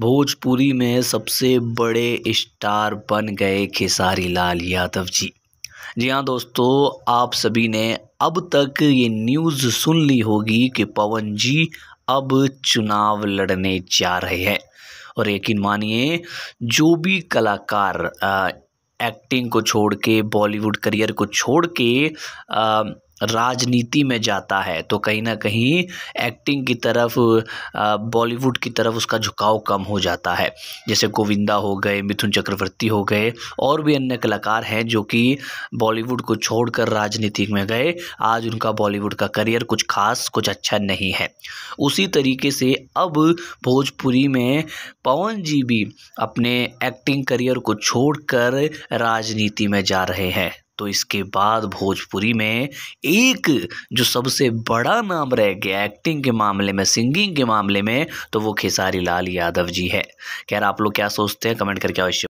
भोजपुरी में सबसे बड़े स्टार बन गए खेसारी लाल यादव जी जी हाँ दोस्तों आप सभी ने अब तक ये न्यूज़ सुन ली होगी कि पवन जी अब चुनाव लड़ने जा रहे हैं और यकीन मानिए जो भी कलाकार आ, एक्टिंग को छोड़ के बॉलीवुड करियर को छोड़ के आ, राजनीति में जाता है तो कहीं ना कहीं एक्टिंग की तरफ बॉलीवुड की तरफ उसका झुकाव कम हो जाता है जैसे गोविंदा हो गए मिथुन चक्रवर्ती हो गए और भी अन्य कलाकार हैं जो कि बॉलीवुड को छोड़कर राजनीति में गए आज उनका बॉलीवुड का करियर कुछ खास कुछ अच्छा नहीं है उसी तरीके से अब भोजपुरी में पवन जी भी अपने एक्टिंग करियर को छोड़कर राजनीति में जा रहे हैं तो इसके बाद भोजपुरी में एक जो सबसे बड़ा नाम रह गया एक्टिंग के मामले में सिंगिंग के मामले में तो वो खेसारी लाल यादव जी है खैर आप लोग क्या सोचते हैं कमेंट करके अवश्य